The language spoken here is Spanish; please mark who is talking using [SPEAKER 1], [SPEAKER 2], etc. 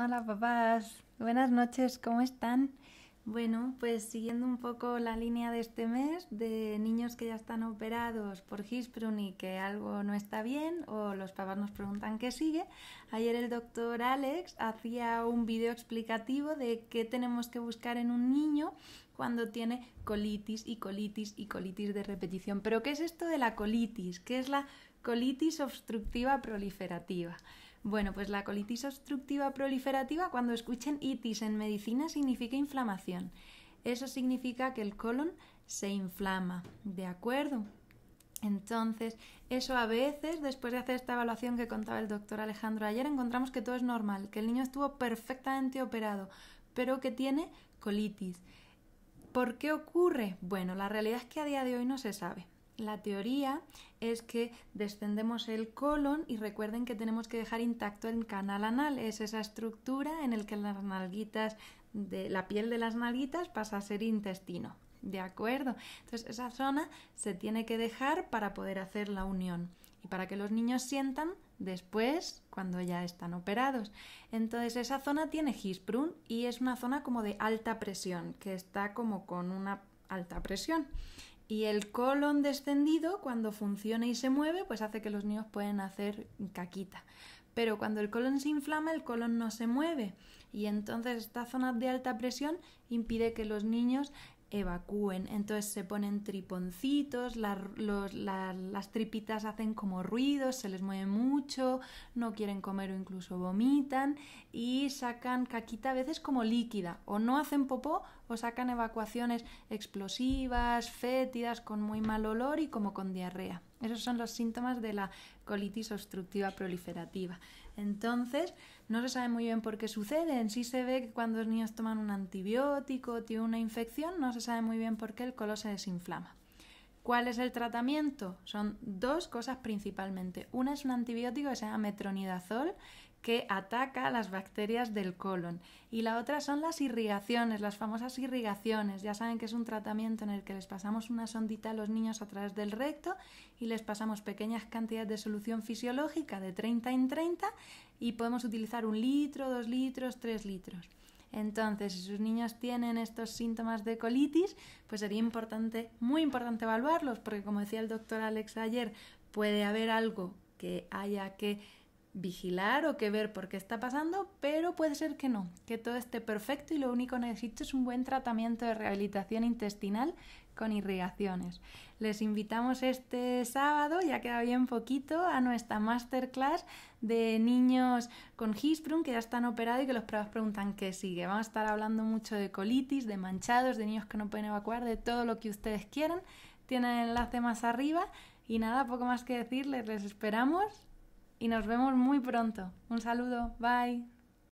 [SPEAKER 1] Hola papás, buenas noches, ¿cómo están? Bueno, pues siguiendo un poco la línea de este mes de niños que ya están operados por Hisprun y que algo no está bien o los papás nos preguntan qué sigue, ayer el doctor Alex hacía un video explicativo de qué tenemos que buscar en un niño cuando tiene colitis y colitis y colitis de repetición. Pero ¿qué es esto de la colitis? ¿Qué es la colitis obstructiva proliferativa? Bueno, pues la colitis obstructiva proliferativa, cuando escuchen itis en medicina, significa inflamación. Eso significa que el colon se inflama, ¿de acuerdo? Entonces, eso a veces, después de hacer esta evaluación que contaba el doctor Alejandro ayer, encontramos que todo es normal, que el niño estuvo perfectamente operado, pero que tiene colitis. ¿Por qué ocurre? Bueno, la realidad es que a día de hoy no se sabe. La teoría es que descendemos el colon y recuerden que tenemos que dejar intacto el canal anal, es esa estructura en la que las nalguitas la piel de las nalguitas pasa a ser intestino. ¿De acuerdo? Entonces esa zona se tiene que dejar para poder hacer la unión y para que los niños sientan después cuando ya están operados. Entonces esa zona tiene Hisprun y es una zona como de alta presión, que está como con una alta presión. Y el colon descendido, cuando funciona y se mueve, pues hace que los niños pueden hacer caquita. Pero cuando el colon se inflama, el colon no se mueve. Y entonces esta zona de alta presión impide que los niños evacúen. Entonces se ponen triponcitos, las tripitas hacen como ruidos, se les mueve mucho, no quieren comer o incluso vomitan y sacan caquita a veces como líquida. O no hacen popó o sacan evacuaciones explosivas, fétidas, con muy mal olor y como con diarrea. Esos son los síntomas de la colitis obstructiva proliferativa. Entonces, no se sabe muy bien por qué sucede. En sí se ve que cuando los niños toman un antibiótico o tienen una infección, no se sabe muy bien por qué el colon se desinflama. ¿Cuál es el tratamiento? Son dos cosas principalmente. Una es un antibiótico que se llama metronidazol, que ataca las bacterias del colon. Y la otra son las irrigaciones, las famosas irrigaciones. Ya saben que es un tratamiento en el que les pasamos una sondita a los niños a través del recto y les pasamos pequeñas cantidades de solución fisiológica de 30 en 30 y podemos utilizar un litro, dos litros, tres litros. Entonces, si sus niños tienen estos síntomas de colitis, pues sería importante, muy importante evaluarlos, porque como decía el doctor Alex ayer, puede haber algo que haya que vigilar o que ver por qué está pasando, pero puede ser que no, que todo esté perfecto y lo único que necesito es un buen tratamiento de rehabilitación intestinal con irrigaciones. Les invitamos este sábado, ya queda bien poquito, a nuestra masterclass de niños con Hisbrun que ya están operados y que los pruebas preguntan qué sigue. Vamos a estar hablando mucho de colitis, de manchados, de niños que no pueden evacuar, de todo lo que ustedes quieran. Tienen el enlace más arriba. Y nada, poco más que decirles, les esperamos y nos vemos muy pronto. Un saludo, bye.